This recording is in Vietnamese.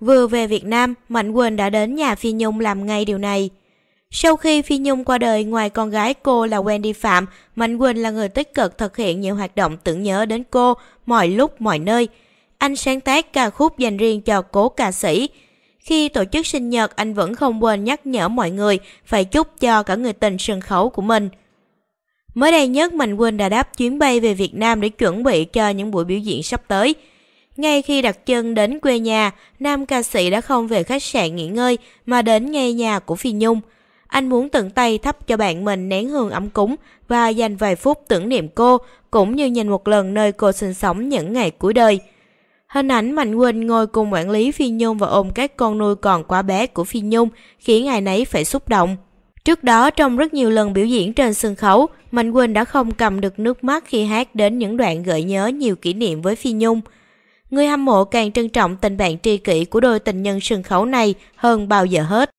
Vừa về Việt Nam, Mạnh Quỳnh đã đến nhà Phi Nhung làm ngay điều này. Sau khi Phi Nhung qua đời, ngoài con gái cô là Wendy Phạm, Mạnh Quỳnh là người tích cực thực hiện nhiều hoạt động tưởng nhớ đến cô mọi lúc mọi nơi. Anh sáng tác ca khúc dành riêng cho cố ca sĩ. Khi tổ chức sinh nhật, anh vẫn không quên nhắc nhở mọi người phải chúc cho cả người tình sân khấu của mình. Mới đây nhất, Mạnh Quỳnh đã đáp chuyến bay về Việt Nam để chuẩn bị cho những buổi biểu diễn sắp tới – ngay khi đặt chân đến quê nhà, nam ca sĩ đã không về khách sạn nghỉ ngơi mà đến ngay nhà của Phi Nhung. Anh muốn tận tay thắp cho bạn mình nén hương ấm cúng và dành vài phút tưởng niệm cô, cũng như nhìn một lần nơi cô sinh sống những ngày cuối đời. Hình ảnh Mạnh Quỳnh ngồi cùng quản lý Phi Nhung và ôm các con nuôi còn quá bé của Phi Nhung khiến ai nấy phải xúc động. Trước đó trong rất nhiều lần biểu diễn trên sân khấu, Mạnh Quỳnh đã không cầm được nước mắt khi hát đến những đoạn gợi nhớ nhiều kỷ niệm với Phi Nhung người hâm mộ càng trân trọng tình bạn tri kỷ của đôi tình nhân sân khấu này hơn bao giờ hết.